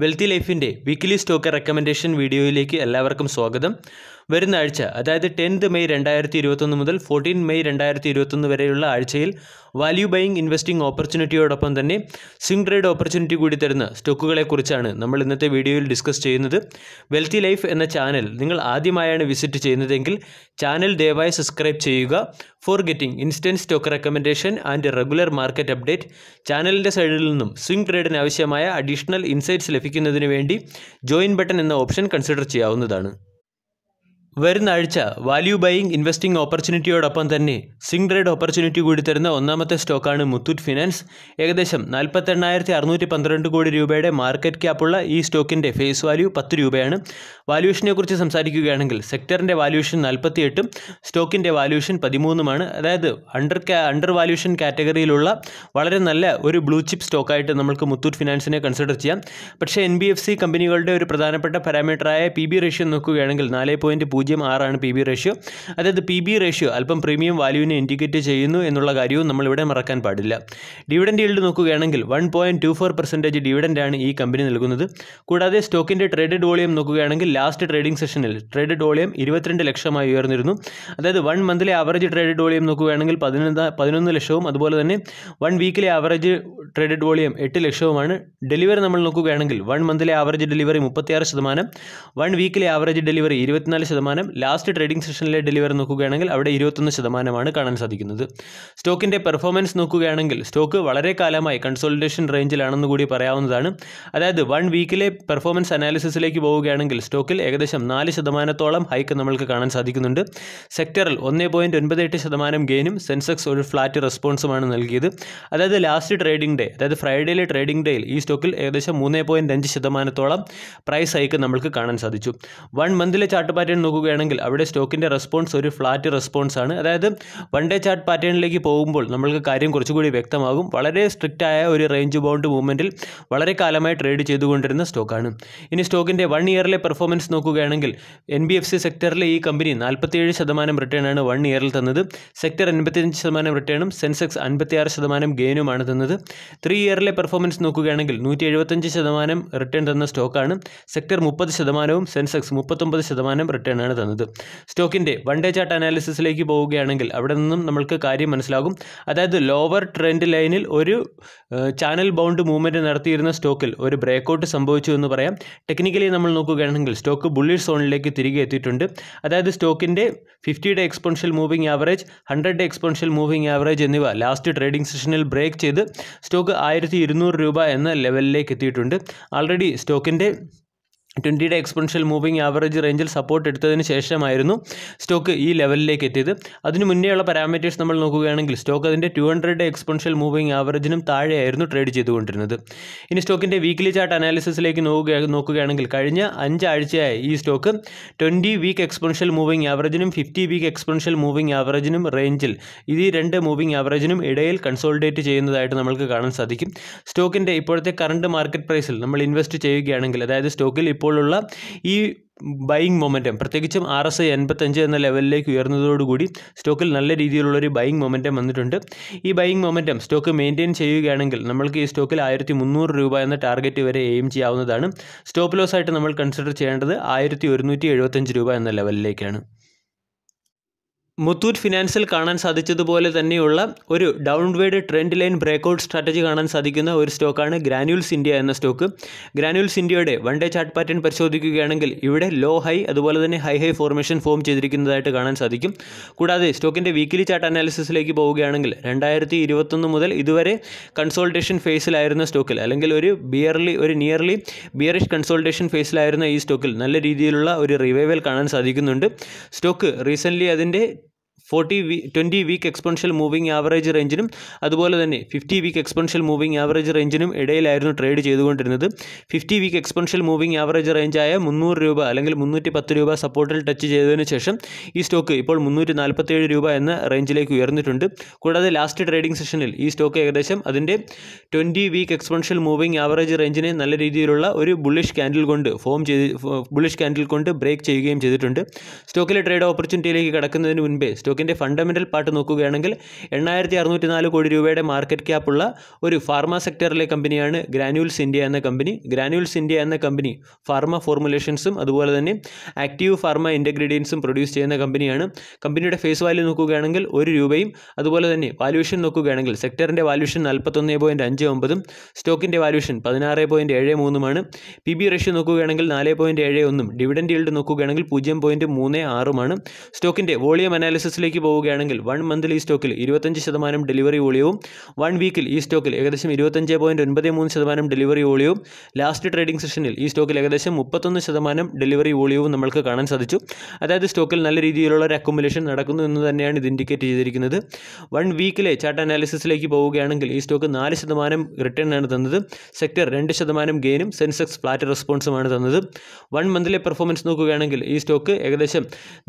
wealthy ലൈഫിൻ്റെ weekly stock recommendation വീഡിയോയിലേക്ക് എല്ലാവർക്കും സ്വാഗതം വരുന്ന ആഴ്ച അതായത് ടെൻത്ത് മെയ് രണ്ടായിരത്തി ഇരുപത്തൊന്ന് മുതൽ ഫോർട്ടീൻ മെയ് രണ്ടായിരത്തി ഇരുപത്തൊന്ന് വരെയുള്ള ആഴ്ചയിൽ വാല്യൂ ബൈയിങ് ഇൻവെസ്റ്റിംഗ് ഓപ്പർച്യൂണിറ്റിയോടൊപ്പം തന്നെ സ്വിംഗ് ട്രേഡ് ഓപ്പർച്യൂണിറ്റി കൂടി തരുന്ന സ്റ്റോക്കുകളെക്കുറിച്ചാണ് നമ്മൾ ഇന്നത്തെ വീഡിയോയിൽ ഡിസ്കസ് ചെയ്യുന്നത് വെൽത്തി ലൈഫ് എന്ന ചാനൽ നിങ്ങൾ ആദ്യമായാണ് വിസിറ്റ് ചെയ്യുന്നതെങ്കിൽ ചാനൽ ദയവായി സബ്സ്ക്രൈബ് ചെയ്യുക for getting instant stock recommendation and regular market update ചാനലിൻ്റെ സൈഡിൽ നിന്നും സ്വിംഗ് ട്രേഡിന് ആവശ്യമായ അഡീഷണൽ ഇൻസൈറ്റ്സ് ലഭിക്കുന്നതിന് വേണ്ടി ജോയിൻ ബട്ടൺ എന്ന ഓപ്ഷൻ കൺസിഡർ ചെയ്യാവുന്നതാണ് വരുന്ന ആഴ്ച വാല്യൂ ബൈയിങ് ഇൻവെസ്റ്റിംഗ് ഓപ്പർച്യൂണിറ്റിയോടൊപ്പം തന്നെ സിംഗ് ട്രേഡ് ഓപ്പർച്യൂണിറ്റി കൂടി തരുന്ന ഒന്നാമത്തെ സ്റ്റോക്കാണ് മുത്തൂറ്റ് ഫിനാൻസ് ഏകദേശം നാൽപ്പത്തെണ്ണായിരത്തി അറുന്നൂറ്റി പന്ത്രണ്ട് കോടി രൂപയുടെ മാർക്കറ്റ് ക്യാപ്പുള്ള ഈ സ്റ്റോക്കിൻ്റെ ഫേസ് വാല്യൂ പത്ത് രൂപയാണ് വാല്യൂഷനെക്കുറിച്ച് സംസാരിക്കുകയാണെങ്കിൽ സെക്ടറിൻ്റെ വാല്യൂഷൻ നാൽപ്പത്തിയെട്ടും സ്റ്റോക്കിൻ്റെ വാല്യൂഷൻ പതിമൂന്നുമാണ് അതായത് അണ്ടർ അണ്ടർ വാല്യൂഷൻ കാറ്റഗറിയിലുള്ള വളരെ നല്ല ഒരു ബ്ലൂ ചിപ്പ് സ്റ്റോക്കായിട്ട് നമുക്ക് മുത്തൂറ്റ് ഫിനാൻസിനെ കൺസിഡർ ചെയ്യാം പക്ഷേ എൻ ബി എഫ് സി കമ്പനികളുടെ ഒരു പ്രധാനപ്പെട്ട പാരാമീറ്ററായ പി ബി റേഷ്യോ നോക്കുകയാണെങ്കിൽ നാല് പോയിൻറ്റ് പൂജ്യം ആറാണ് പി ബി റേഷ്യോ അതായത് പി ബി റേഷ്യോ അല്പം പ്രീമിയം വാല്യൂവിനെ ഇൻഡിക്കേറ്റ് ചെയ്യുന്നു എന്നുള്ള കാര്യവും നമ്മളിവിടെ മറക്കാൻ പാടില്ല ഡിവിഡൻഡ് ഈൽഡ് നോക്കുകയാണെങ്കിൽ one point two four percentage ഡിവിഡൻഡാണ് ഈ കമ്പനി നൽകുന്നത് കൂടാതെ സ്റ്റോക്കിൻ്റെ ട്രേഡഡ് വോളിയം നോക്കുകയാണെങ്കിൽ ലാസ്റ്റ് ട്രേഡിംഗ് സെഷനിൽ ട്രേഡഡ് വോളിയം ഇരുപത്തിരണ്ട് ലക്ഷമായി ഉയർന്നിരുന്നു അതായത് വൺ മന്തിലെ ആവറേജ് ട്രേഡഡ് വോളിയം നോക്കുകയാണെങ്കിൽ പതിനൊന്ന് പതിനൊന്ന് ലക്ഷവും അതുപോലെ തന്നെ വൺ വീക്കിലെ ആവറേജ് ട്രേഡഡ് വോളിയം എട്ട് ലക്ഷവുമാണ് ഡെലിവറി നമ്മൾ നോക്കുകയാണെങ്കിൽ വൺ മന്തിലെ ആവറേജ് ഡെലിവറി മുപ്പത്തിയാറ് ശതമാനം വൺ വീക്കിലെ ആവറേജ് ഡെലിവറി ഇരുപത്തിനാല് ശതമാനം ശതമാനം ലാസ്റ്റ് ട്രേഡിംഗ് സെഷനിലെ ഡെലിവറി നോക്കുകയാണെങ്കിൽ അവിടെ ഇരുപത്തൊന്ന് ശതമാനമാണ് കാണാൻ സാധിക്കുന്നത് സ്റ്റോക്കിൻ്റെ പെർഫോമൻസ് നോക്കുകയാണെങ്കിൽ സ്റ്റോക്ക് വളരെ കാലമായി കൺസോൾട്ടേഷൻ റേഞ്ചിലാണെന്ന് കൂടി പറയാവുന്നതാണ് അതായത് വൺ വീക്കിലെ പെർഫോമൻസ് അനാലിസിസിലേക്ക് പോവുകയാണെങ്കിൽ സ്റ്റോക്കിൽ ഏകദേശം നാല് ശതമാനത്തോളം ഹൈക്ക് നമ്മൾക്ക് കാണാൻ സാധിക്കുന്നുണ്ട് സെക്ടറിൽ ഒന്നേ പോയിൻറ്റ് ഒൻപത് എട്ട് ശതമാനം ഗെയിനും സെൻസെക്സ് ഒരു ഫ്ലാറ്റ് റെസ്പോൺസുമാണ് നൽകിയത് അതായത് ലാസ്റ്റ് ട്രേഡിംഗ് ഡേ അതായത് ഫ്രൈഡേയിലെ ട്രേഡിംഗ് ഡേയിൽ ഈ സ്റ്റോക്കിൽ ഏകദേശം മൂന്നേ പോയിൻറ്റ് അഞ്ച് ശതമാനത്തോളം പ്രൈസ് ഹൈക്ക് നമ്മൾക്ക് കാണാൻ സാധിച്ചു വൺ മന്തിലെ ചാർട്ട് പാറ്റേൺ നോക്കുക നോക്കുകയാണെങ്കിൽ അവിടെ സ്റ്റോക്കിൻ്റെ റെസ്പോൺസ് ഒരു ഫ്ലാറ്റ് റെസ്പോൺസ് ആണ് അതായത് വൺ ഡേ ചാർട്ട് പാറ്റേണിലേക്ക് പോകുമ്പോൾ നമ്മൾക്ക് കാര്യം കുറച്ചുകൂടി വ്യക്തമാകും വളരെ സ്ട്രിക്റ്റ് ആയ ഒരു റേഞ്ച് ബൗണ്ട് മൂവ്മെൻറ്റിൽ വളരെ കാലമായി ട്രേഡ് ചെയ്തുകൊണ്ടിരുന്ന സ്റ്റോക്കാണ് ഇനി സ്റ്റോക്കിൻ്റെ വൺ ഇയറിലെ പെർഫോമൻസ് നോക്കുകയാണെങ്കിൽ എൻ ബി എഫ് സി സെക്ടറിലെ ഈ കമ്പനി നാൽപ്പത്തിയേഴ് ശതമാനം റിട്ടേണാണ് വൺ ഇയറിൽ തന്നത് സെക്ടർ എൺപത്തിയഞ്ച് ശതമാനം റിട്ടേണും സെൻസെക്സ് അൻപത്തിയാറ് ശതമാനം ഗെയിനുമാണ് തന്നത് ത്രീ ഇയറിലെ പെർഫോമൻസ് നോക്കുകയാണെങ്കിൽ നൂറ്റി എഴുപത്തഞ്ച് ശതമാനം റിട്ടേൺ തന്ന സ്റ്റോക്കാണ് സെക്ടർ മുപ്പത് ശതമാനവും സെൻസെക്സ് മുപ്പത്തൊമ്പത് ശതമാനം റിട്ടേൺ ആണ് ആണ് തന്നത് സ്റ്റോക്കിൻ്റെ വൺ ഡേ ചാർട്ട് അനാലിസിസിലേക്ക് പോവുകയാണെങ്കിൽ അവിടെ നിന്നും നമ്മൾക്ക് കാര്യം മനസ്സിലാകും അതായത് ലോവർ ട്രെൻഡ് ലൈനിൽ ഒരു ചാനൽ ബൗണ്ട് മൂവ്മെൻറ്റ് നടത്തിയിരുന്ന സ്റ്റോക്കിൽ ഒരു ബ്രേക്കൗട്ട് സംഭവിച്ചു എന്ന് പറയാം ടെക്നിക്കലി നമ്മൾ നോക്കുകയാണെങ്കിൽ സ്റ്റോക്ക് ബുള്ളിഷ് സോണിലേക്ക് തിരികെ എത്തിയിട്ടുണ്ട് അതായത് സ്റ്റോക്കിൻ്റെ fifty day exponential moving average hundred day exponential moving average എന്നിവ ലാസ്റ്റ് ട്രേഡിംഗ് സെഷനിൽ ബ്രേക്ക് ചെയ്ത് സ്റ്റോക്ക് ആയിരത്തി രൂപ എന്ന ലെവലിലേക്ക് എത്തിയിട്ടുണ്ട് ആൾറെഡി സ്റ്റോക്കിൻ്റെ ട്വൻറ്റിയുടെ എക്സ്പെൻഷ്യൽ മൂവിംഗ് ആവറേജ് റേഞ്ചിൽ സപ്പോർട്ട് എടുത്തതിന് ശേഷമായിരുന്നു സ്റ്റോക്ക് ഈ ലെവലിലേക്ക് എത്തിയത് അതിന് മുന്നേയുള്ള പാരാമീറ്റേഴ്സ് നമ്മൾ നോക്കുകയാണെങ്കിൽ സ്റ്റോക്ക് അതിൻ്റെ ടു ഹൺഡ്രഡ് എക്സ്പെൻഷ്യൽ മൂവിംഗ് ആവറേജിനും താഴെയായിരുന്നു ട്രേഡ് ചെയ്തുകൊണ്ടിരുന്നത് ഇനി സ്റ്റോക്കിൻ്റെ വീക്ക്ലി ചാർട്ട് അനാലിസിസിലേക്ക് നോക്കുകയാണെങ്കിൽ കഴിഞ്ഞ അഞ്ചാഴ്ചയായി ഈ സ്റ്റോക്ക് ട്വൻറ്റി വീക്ക് എക്സ്പെൻഷ്യൽ മൂവിംഗ് ആവറേജിനും ഫിഫ്റ്റി വീക്ക് എക്സ്പെൻഷ്യൽ മൂവിംഗ് ആവറേജിനും റേഞ്ചിൽ ഇത് രണ്ട് മൂവിംഗ് ആവറേജിനും ഇടയിൽ കൺസോൾഡേറ്റ് ചെയ്യുന്നതായിട്ട് നമുക്ക് കാണാൻ സാധിക്കും സ്റ്റോക്കിൻ്റെ ഇപ്പോഴത്തെ കറണ്ട് മാർക്കറ്റ് പ്രൈസിൽ നമ്മൾ ഇൻവെസ്റ്റ് ചെയ്യുകയാണെങ്കിൽ അതായത് സ്റ്റോക്കിൽ ഇപ്പോൾ ഉള്ള ഈ ബൈയിങ് മൊമെൻറ്റം പ്രത്യേകിച്ചും ആർ എസ് ഐ എൺപത്തഞ്ച് എന്ന ലെവലിലേക്ക് ഉയർന്നതോടുകൂടി സ്റ്റോക്കിൽ നല്ല രീതിയിലുള്ളൊരു ബൈയിങ് മൊമെൻറ്റം വന്നിട്ടുണ്ട് ഈ ബൈയിങ് മൊമെൻറ്റം സ്റ്റോക്ക് മെയിൻറ്റെയിൻ ചെയ്യുകയാണെങ്കിൽ നമ്മൾക്ക് ഈ സ്റ്റോക്കിൽ ആയിരത്തി മുന്നൂറ് രൂപ എന്ന ടാർഗറ്റ് വരെ എയിം ചെയ്യാവുന്നതാണ് സ്റ്റോപ്പ് ലോസ് ആയിട്ട് നമ്മൾ കൺസിഡർ ചെയ്യേണ്ടത് ആയിരത്തി ഒരുന്നൂറ്റി എഴുപത്തഞ്ച് രൂപ എന്ന ലെവലിലേക്കാണ് മുത്തൂറ്റ് ഫിനാൻസിൽ കാണാൻ സാധിച്ചതുപോലെ തന്നെയുള്ള ഒരു downward trend line breakout strategy കാണാൻ സാധിക്കുന്ന ഒരു സ്റ്റോക്കാണ് ഗ്രാനുവൽസ് ഇന്ത്യ എന്ന സ്റ്റോക്ക് ഗ്രാനുവൽസ് ഇന്ത്യയുടെ വൺ ഡേ ചാർട്ട് പാറ്റേൺ പരിശോധിക്കുകയാണെങ്കിൽ ഇവിടെ ലോ ഹൈ അതുപോലെ തന്നെ ഹൈ ഹൈ ഫോർമേഷൻ ഫോം ചെയ്തിരിക്കുന്നതായിട്ട് കാണാൻ സാധിക്കും കൂടാതെ സ്റ്റോക്കിൻ്റെ വീക്കിലി ചാർട്ട് അനാലിസിസിലേക്ക് പോവുകയാണെങ്കിൽ രണ്ടായിരത്തി ഇരുപത്തൊന്ന് മുതൽ ഇതുവരെ കൺസോൾട്ടേഷൻ ഫേസിലായിരുന്ന സ്റ്റോക്കിൽ അല്ലെങ്കിൽ ഒരു ബിയർലി ഒരു നിയർലി ബിയറിഷ് കൺസോൾട്ടേഷൻ ഫേസിലായിരുന്ന ഈ സ്റ്റോക്കിൽ നല്ല രീതിയിലുള്ള ഒരു റിവൈവൽ കാണാൻ സാധിക്കുന്നുണ്ട് സ്റ്റോക്ക് റീസെൻ്റ്ലി അതിൻ്റെ ഫോർട്ടി വീ twenty week exponential moving average റേഞ്ചിനും അതുപോലെ തന്നെ fifty week exponential moving average റേഞ്ചിനും ഇടയിലായിരുന്നു ട്രേഡ് ചെയ്തുകൊണ്ടിരുന്നത് fifty week exponential moving average റേഞ്ചായ മുന്നൂറ് രൂപ അല്ലെങ്കിൽ മുന്നൂറ്റി പത്ത് രൂപ സപ്പോർട്ടിൽ ടച്ച് ചെയ്തതിന് ശേഷം ഈ സ്റ്റോക്ക് ഇപ്പോൾ മുന്നൂറ്റി നാൽപ്പത്തേഴ് രൂപ എന്ന റേഞ്ചിലേക്ക് ഉയർന്നിട്ടുണ്ട് കൂടാതെ ലാസ്റ്റ് ട്രേഡിംഗ് സെഷനിൽ ഈ സ്റ്റോക്ക് ഏകദേശം അതിൻ്റെ twenty week exponential moving average റേഞ്ചിനെ നല്ല രീതിയിലുള്ള ഒരു ബുള്ളിഷ് ക്യാൻഡിൽ കൊണ്ട് ഫോം ചെയ്ത് ബുള്ളിഷ് ക്യാൻഡിൽ കൊണ്ട് ബ്രേക്ക് ചെയ്യുകയും ചെയ്തിട്ടുണ്ട് സ്റ്റോക്കിലെ ട്രേഡ് ഓപ്പർച്യൂണിറ്റിയിലേക്ക് കടക്കുന്നതിന് മുൻപേ സ്റ്റോക്ക് സ്റ്റോക്കിൻ്റെ ഫണ്ടമെൻ്റൽ പാർട്ട് നോക്കുകയാണെങ്കിൽ എണ്ണായിരത്തി അറുന്നൂറ്റി നാല് കോടി രൂപയുടെ മാർക്കറ്റ് ക്യാപ്പുള്ള ഒരു ഫാർമ സെക്ടറിലെ കമ്പനിയാണ് ഗ്രാനുവൽസ് ഇന്ത്യ എന്ന കമ്പനി ഗ്രാനുവൽസ് ഇന്ത്യ എന്ന കമ്പനി ഫാർമ ഫോർമുലേഷൻസും അതുപോലെ തന്നെ ആക്റ്റീവ് ഫാർമ ഇൻ്റഗ്രീഡിയൻസും പ്രൊഡ്യൂസ് ചെയ്യുന്ന കമ്പനിയാണ് കമ്പനിയുടെ ഫേസ് വാല്യൂ നോക്കുകയാണെങ്കിൽ ഒരു രൂപയും അതുപോലെ തന്നെ വാല്യൂഷൻ നോക്കുകയാണെങ്കിൽ സെക്ടറിൻ്റെ വാല്യൂഷൻ നാൽപ്പത്തൊന്നേ പോയിൻറ്റ് അഞ്ച് ഒമ്പതും സ്റ്റോക്കിൻ്റെ വാല്യൂഷൻ പതിനാറ് പോയിൻറ്റ് ഏഴ് മൂന്നുമാണ് പി ബി റേഷ്യോ നോക്കുകയാണെങ്കിൽ നാല് പോയിൻറ്റ് ഏഴ് ഒന്നും ഡിവിഡൻഡ് ഈൽഡ് നോക്കുകയാണെങ്കിൽ പൂജ്യം പോയിൻറ്റ് മൂന്ന് ആറുമാണ് സ്റ്റോക്കിൻ്റെ വോളിയം അനാലിസിസിലേക്ക് വിപണിക്ക് പോവുകയാണെങ്കിൽ വൺ മന്തിൽ ഈ സ്റ്റോക്കിൽ ഇരുപത്തഞ്ച് ശതമാനം ഡെലിവറി വോളിയവും വൺ വീക്കിൽ ഈ സ്റ്റോക്കിൽ ഏകദേശം ഇരുപത്തഞ്ച് പോയിൻറ്റ് ഒൻപത് മൂന്ന് ശതമാനം ഡെലിവറി വോളിയവും ലാസ്റ്റ് ട്രേഡിംഗ് സെഷനിൽ ഈ സ്റ്റോക്കിൽ ഏകദേശം മുപ്പത്തൊന്ന് ശതമാനം ഡെലിവറി വോളിയവും നമുക്ക് കാണാൻ സാധിച്ചു അതായത് സ്റ്റോക്കിൽ നല്ല രീതിയിലുള്ള ഒരു അക്കുമുലേഷൻ നടക്കുന്നു എന്ന് തന്നെയാണ് ഇത് ഇൻഡിക്കേറ്റ് ചെയ്തിരിക്കുന്നത് വൺ വീക്കിലെ ചാർട്ട് അനാലിസിസിലേക്ക് പോവുകയാണെങ്കിൽ ഈ സ്റ്റോക്ക് നാല് ശതമാനം റിട്ടേൺ ആണ് തന്നത് സെക്ടർ രണ്ട് ശതമാനം ഗെയിനും സെൻസെക്സ് ഫ്ലാറ്റ് റെസ്പോൺസുമാണ് തന്നത് വൺ മന്തിലെ പെർഫോമൻസ് നോക്കുകയാണെങ്കിൽ ഈ സ്റ്റോക്ക് ഏകദേശം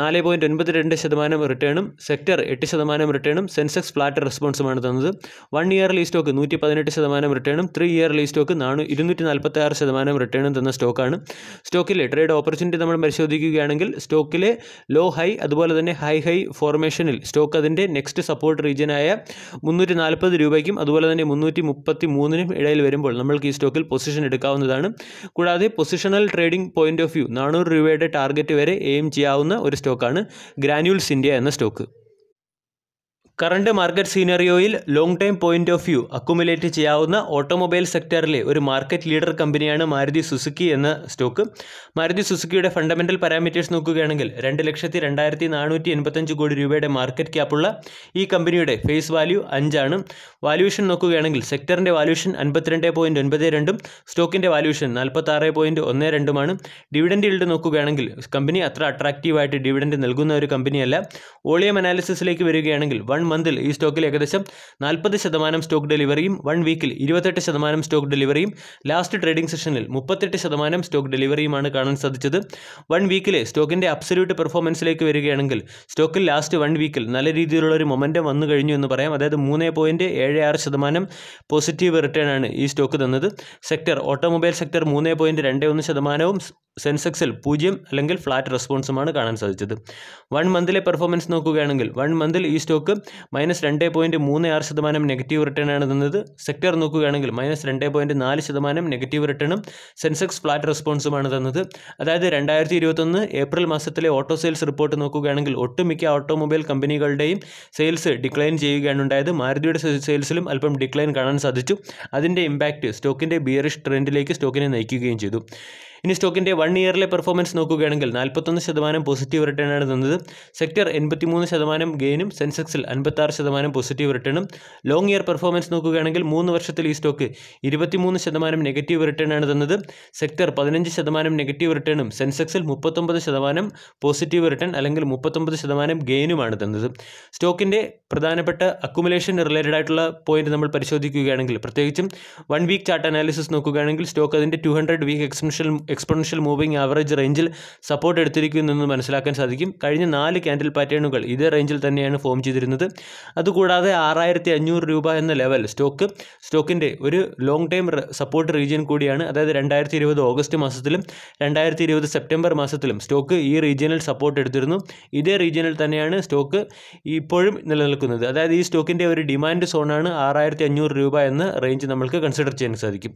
നാല് പോയിൻറ്റ് ഒൻപത് രണ്ട് ശതമാനം റിട്ടേണും ശതമാനം സെക്ടർ എട്ട് ശതമാനം റിട്ടേണും സെൻസെക്സ് ഫ്ലാറ്റ് റെസ്പോൺസുമാണ് തന്നത് വൺ ലീ സ്റ്റോക്ക് നൂറ്റി പതിനെട്ട് ശതമാനം റിട്ടേണും ത്രീ ലീ സ്റ്റോക്ക് നാണു ഇരുന്നൂറ്റി നാൽപ്പത്തി ആറ് ശതമാനം റിട്ടേണും തന്ന സ്റ്റോക്കാണ് സ്റ്റോക്കിലെ ട്രേഡ് ഓപ്പർച്യൂണിറ്റി നമ്മൾ പരിശോധിക്കുകയാണെങ്കിൽ സ്റ്റോക്കിലെ ലോ ഹൈ അതുപോലെ തന്നെ ഹൈ ഹൈ ഫോർമേഷനിൽ സ്റ്റോക്ക് അതിൻ്റെ നെക്സ്റ്റ് സപ്പോർട്ട് റീജിയനായ മുന്നൂറ്റി നാൽപ്പത് രൂപയ്ക്കും അതുപോലെ തന്നെ മുന്നൂറ്റി മുപ്പത്തി മൂന്നിനും ഇടയിൽ വരുമ്പോൾ നമ്മൾക്ക് ഈ സ്റ്റോക്കിൽ പൊസിഷൻ എടുക്കാവുന്നതാണ് കൂടാതെ positional trading point of view നാനൂറ് രൂപയുടെ ടാർഗറ്റ് വരെ എയിം ചെയ്യാവുന്ന ഒരു സ്റ്റോക്കാണ് ഗ്രാനുവൽസ് ഇന്ത്യ എന്ന സ്റ്റോക്ക് ておく。കറണ്ട് മാർക്കറ്റ് സീനറിയോയിൽ long time point of view accumulate ചെയ്യാവുന്ന ഓട്ടോമൊബൈൽ സെക്ടറിലെ ഒരു മാർക്കറ്റ് ലീഡർ കമ്പനിയാണ് മാരുതി സുസുക്കി എന്ന സ്റ്റോക്ക് മാരുതി സുസുക്കിയുടെ ഫണ്ടമെന്റൽ പാരാമീറ്റേഴ്സ് നോക്കുകയാണെങ്കിൽ രണ്ട് ലക്ഷത്തി രണ്ടായിരത്തി നാനൂറ്റി എൺപത്തഞ്ച് കോടി രൂപയുടെ മാർക്കറ്റ് ക്യാപ്പുള്ള ഈ കമ്പനിയുടെ ഫേസ് വാല്യൂ അഞ്ചാണ് വാല്യൂഷൻ നോക്കുകയാണെങ്കിൽ സെക്ടറിന്റെ വാല്യൂഷൻ അൻപത്തിരണ്ട് പോയിന്റ് ഒൻപത് രണ്ടും സ്റ്റോക്കിന്റെ വാല്യൂഷൻ നാൽപ്പത്താറ് പോയിന്റ് ഒന്ന് രണ്ടുമാണ് ഡിവിഡൻഡ് ഇൽഡ് നോക്കുകയാണെങ്കിൽ കമ്പനി അത്ര അട്രാക്റ്റീവായിട്ട് ഡിവിഡൻഡ് നൽകുന്ന ഒരു കമ്പനിയല്ല ഓളിയം അനാലിസിസിലേക്ക് വരികയാണെങ്കിൽ വൺ മന്തിൽ ഈ സ്റ്റോക്കിൽ ഏകദേശം നാൽപ്പത് ശതമാനം സ്റ്റോക്ക് ഡെലിവറിയും വൺ വീക്കിൽ ഇരുപത്തെട്ട് ശതമാനം സ്റ്റോക്ക് ഡെലിവറിയും ലാസ്റ്റ് ട്രേഡിംഗ് സെഷനിൽ മുപ്പത്തെട്ട് ശതമാനം സ്റ്റോക്ക് ഡെലിവറിയുമാണ് കാണാൻ സാധിച്ചത് വൺ വീക്കിലെ സ്റ്റോക്കിൻ്റെ അബ്സല്യൂട്ട് പെർഫോമൻസിലേക്ക് വരികയാണെങ്കിൽ സ്റ്റോക്കിൽ ലാസ്റ്റ് വൺ വീക്കിൽ നല്ല രീതിയിലുള്ള ഒരു മൊമെൻറ്റം വന്നു കഴിഞ്ഞു എന്ന് പറയാം അതായത് മൂന്ന് പോയിൻറ്റ് ഏഴ് ആറ് ശതമാനം പോസിറ്റീവ് റിട്ടേൺ ആണ് ഈ സ്റ്റോക്ക് തന്നത് സെക്ടർ ഓട്ടോമൊബൈൽ സെക്ടർ മൂന്ന് പോയിൻറ്റ് രണ്ട് ഒന്ന് ശതമാനവും സെൻസെക്സിൽ പൂജ്യം അല്ലെങ്കിൽ ഫ്ലാറ്റ് റെസ്പോൺസുമാണ് കാണാൻ സാധിച്ചത് വൺ മന്തിലെ പെർഫോമൻസ് നോക്കുകയാണെങ്കിൽ വൺ മന്തിൽ ഈ സ്റ്റോക്ക് മൈനസ് രണ്ട് പോയിൻറ്റ് മൂന്ന് ആറ് ശതമാനം നെഗറ്റീവ് റിട്ടേൺ ആണ് തന്നത് സെക്ടർ നോക്കുകയാണെങ്കിൽ മൈനസ് രണ്ട് പോയിൻറ്റ് നാല് ശതമാനം നെഗറ്റീവ് റിട്ടേണും സെൻസെക്സ് ഫ്ലാറ്റ് റെസ്പോൺസുമാണ് തന്നത് അതായത് രണ്ടായിരത്തി ഇരുപത്തൊന്ന് ഏപ്രിൽ മാസത്തിലെ ഓട്ടോ സെയിൽസ് റിപ്പോർട്ട് നോക്കുകയാണെങ്കിൽ ഒട്ടുമിക്ക ഓട്ടോമൊബൈൽ കമ്പനികളുടെയും സെയിൽസ് ഡിക്ലൈൻ ചെയ്യുകയാണ് ഉണ്ടായത് മാരുതിയുടെ സെയിൽസിലും അല്പം ഡിക്ലൈൻ കാണാൻ സാധിച്ചു അതിൻ്റെ ഇമ്പാക്റ്റ് സ്റ്റോക്കിൻ്റെ ബിയറിഷ് ട്രെൻഡിലേക്ക് സ്റ്റോക്കിനെ നയിക്കുകയും ചെയ്തു ഇനി സ്റ്റോക്കിൻ്റെ വൺ ഇയറിലെ പെർഫോമൻസ് നോക്കുകയാണെങ്കിൽ നാൽപ്പത്തൊന്ന് ശതമാനം പോസിറ്റീവ് ആണ് തന്നത് സെക്ടർ മൂന്ന് ശതമാനം ഗെയിനും സെൻസെക്സിൽ അൻപത്താറ് ശതമാനം പോസിറ്റീവ് റിട്ടേണും ലോങ് ഇയർ പെർഫോമൻസ് നോക്കുകയാണെങ്കിൽ മൂന്ന് വർഷത്തിൽ ഈ സ്റ്റോക്ക് മൂന്ന് ശതമാനം നെഗറ്റീവ് ആണ് തന്നത് സെക്ടർ പതിനഞ്ച് ശതമാനം നെഗറ്റീവ് റിട്ടേണും സെൻസെക്സിൽ മുപ്പത്തൊമ്പത് ശതമാനം പോസിറ്റീവ് റിട്ടേൺ അല്ലെങ്കിൽ മുപ്പത്തൊമ്പത് ശതമാനം ഗെയിനുമാണ് തന്നത് സ്റ്റോക്കിൻ്റെ പ്രധാനപ്പെട്ട അക്കുമുലേഷൻ റിലേറ്റഡ് ആയിട്ടുള്ള പോയിന്റ് നമ്മൾ പരിശോധിക്കുകയാണെങ്കിൽ പ്രത്യേകിച്ചും വൺ വീക്ക് ചാർട്ട് അനാലിസിസ് നോക്കുകയാണെങ്കിൽ സ്റ്റോക്ക് അതിൻ്റെ two hundred week extension exponential moving average റേഞ്ചിൽ സപ്പോർട്ട് എടുത്തിരിക്കുന്നു എന്ന് മനസ്സിലാക്കാൻ സാധിക്കും കഴിഞ്ഞ നാല് ക്യാൻഡിൽ പാറ്റേണുകൾ ഇതേ റേഞ്ചിൽ തന്നെയാണ് ഫോം ചെയ്തിരുന്നത് അതുകൂടാതെ ആറായിരത്തി അഞ്ഞൂറ് രൂപ എന്ന ലെവൽ സ്റ്റോക്ക് സ്റ്റോക്കിൻ്റെ ഒരു ലോങ് ടൈം സപ്പോർട്ട് റീജിയൻ കൂടിയാണ് അതായത് രണ്ടായിരത്തി ഇരുപത് ഓഗസ്റ്റ് മാസത്തിലും രണ്ടായിരത്തി ഇരുപത് സെപ്റ്റംബർ മാസത്തിലും സ്റ്റോക്ക് ഈ റീജിയനിൽ സപ്പോർട്ട് എടുത്തിരുന്നു ഇതേ റീജിയനിൽ തന്നെയാണ് സ്റ്റോക്ക് ഇപ്പോഴും നിലനിൽക്കുന്നത് അതായത് ഈ സ്റ്റോക്കിൻ്റെ ഒരു ഡിമാൻഡ് സോണാണ് ആറായിരത്തി അഞ്ഞൂറ് രൂപ എന്ന റേഞ്ച് നമ്മൾക്ക് കൺസിഡർ ചെയ്യാൻ സാധിക്കും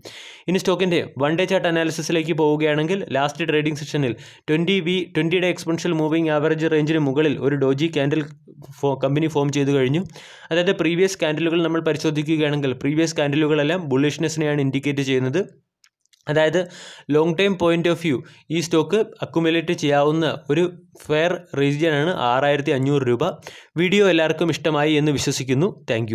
ഇനി സ്റ്റോക്കിൻ്റെ വൺ ഡേ ചാർട്ട് അനാലിസിസിലേക്ക് പോവുക നോക്കുകയാണെങ്കിൽ ലാസ്റ്റ് ട്രേഡിംഗ് സെഷനിൽ ട്വൻറ്റി ബി ഡേ എക്സ്പെൻഷൽ മൂവിംഗ് ആവറേജ് റേഞ്ചിന് മുകളിൽ ഒരു ഡോജി ക്യാൻഡിൽ കമ്പനി ഫോം ചെയ്തു കഴിഞ്ഞു അതായത് പ്രീവിയസ് കാൻഡിലുകൾ നമ്മൾ പരിശോധിക്കുകയാണെങ്കിൽ പ്രീവിയസ് കാൻഡിലുകളെല്ലാം ബുള്ളിഷ്നെസ്സിനെയാണ് ഇൻഡിക്കേറ്റ് ചെയ്യുന്നത് അതായത് long time point of view ഈ സ്റ്റോക്ക് അക്കുമുലേറ്റ് ചെയ്യാവുന്ന ഒരു ഫെയർ റീജിയനാണ് ആറായിരത്തി അഞ്ഞൂറ് രൂപ വീഡിയോ എല്ലാവർക്കും ഇഷ്ടമായി എന്ന് വിശ്വസിക്കുന്നു താങ്ക്